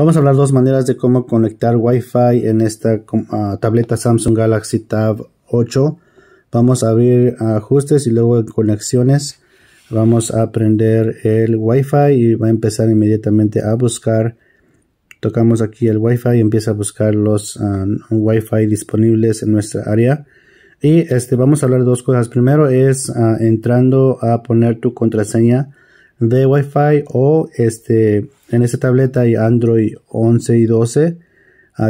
Vamos a hablar dos maneras de cómo conectar Wi-Fi en esta ah, tableta Samsung Galaxy Tab 8. Vamos a abrir ajustes y luego conexiones. Vamos a prender el Wi-Fi y va a empezar inmediatamente a buscar. Tocamos aquí el Wi-Fi y empieza a buscar los wifi ah, Wi-Fi disponibles en nuestra área. Y este, vamos a hablar de dos cosas. Primero es ah, entrando a poner tu contraseña de Wi-Fi o este, en esta tableta y Android 11 y 12.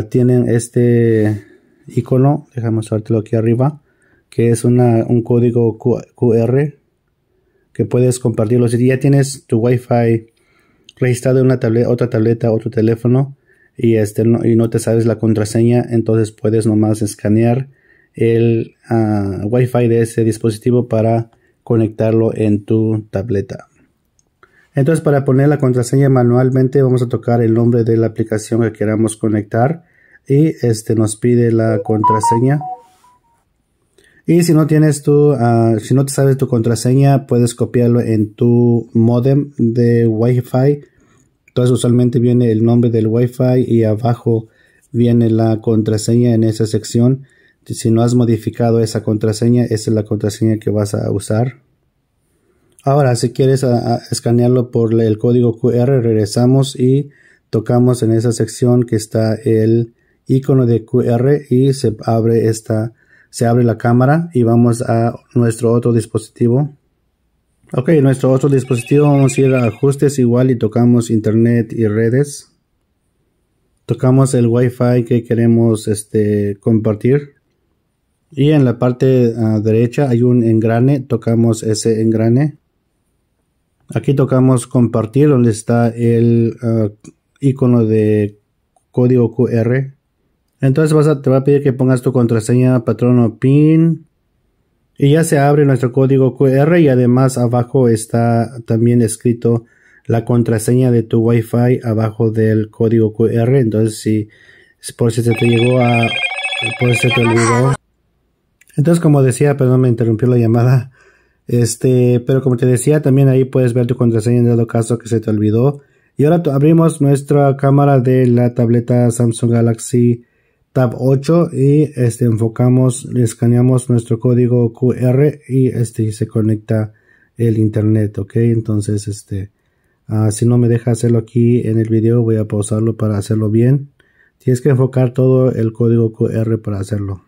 tienen este icono, déjame mostrártelo aquí arriba, que es una, un código QR que puedes compartirlo. Si ya tienes tu Wi-Fi registrado en una tableta, otra tableta, otro teléfono y, este, no, y no te sabes la contraseña, entonces puedes nomás escanear el ah, Wi-Fi de ese dispositivo para conectarlo en tu tableta. Entonces para poner la contraseña manualmente vamos a tocar el nombre de la aplicación que queramos conectar y este nos pide la contraseña. Y si no tienes tu, ah, si no te sabes tu contraseña, puedes copiarlo en tu modem de Wi-Fi. Entonces usualmente viene el nombre del Wi-Fi y abajo viene la contraseña en esa sección. Si no has modificado esa contraseña, esa es la contraseña que vas a usar. Ahora, si quieres escanearlo por el código QR, regresamos y tocamos en esa sección que está el icono de QR y se abre esta, se abre la cámara y vamos a nuestro otro dispositivo. Ok, nuestro otro dispositivo vamos a ir a ajustes igual y tocamos internet y redes. Tocamos el wifi que queremos este, compartir. Y en la parte ah, derecha hay un engrane, tocamos ese engrane. Aquí tocamos compartir donde está el uh, icono de código QR. Entonces vas a, te va a pedir que pongas tu contraseña, patrono PIN. Y ya se abre nuestro código QR y además abajo está también escrito la contraseña de tu Wi-Fi abajo del código QR. Entonces si por si se te llegó a... por si Entonces como decía, perdón, me interrumpió la llamada. Este, pero como te decía, también ahí puedes ver tu contraseña en dado caso que se te olvidó. Y ahora abrimos nuestra cámara de la tableta Samsung Galaxy Tab 8 y este enfocamos, escaneamos nuestro código QR y este se conecta el internet, ok. Entonces, este, ah, si no me deja hacerlo aquí en el video, voy a pausarlo para hacerlo bien. Tienes que enfocar todo el código QR para hacerlo.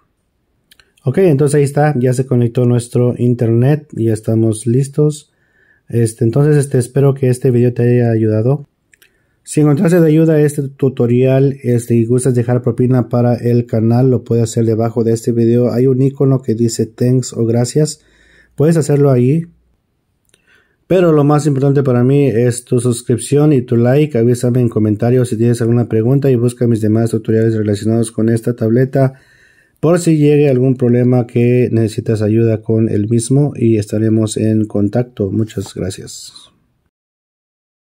Ok, entonces ahí está, ya se conectó nuestro internet, ya estamos listos. Este, entonces este, espero que este video te haya ayudado. Si encontraste de ayuda este tutorial este, y gustas dejar propina para el canal, lo puedes hacer debajo de este video. Hay un icono que dice thanks o gracias. Puedes hacerlo ahí. Pero lo más importante para mí es tu suscripción y tu like. Avísame en comentarios si tienes alguna pregunta y busca mis demás tutoriales relacionados con esta tableta por si llegue algún problema que necesitas ayuda con el mismo y estaremos en contacto. Muchas gracias.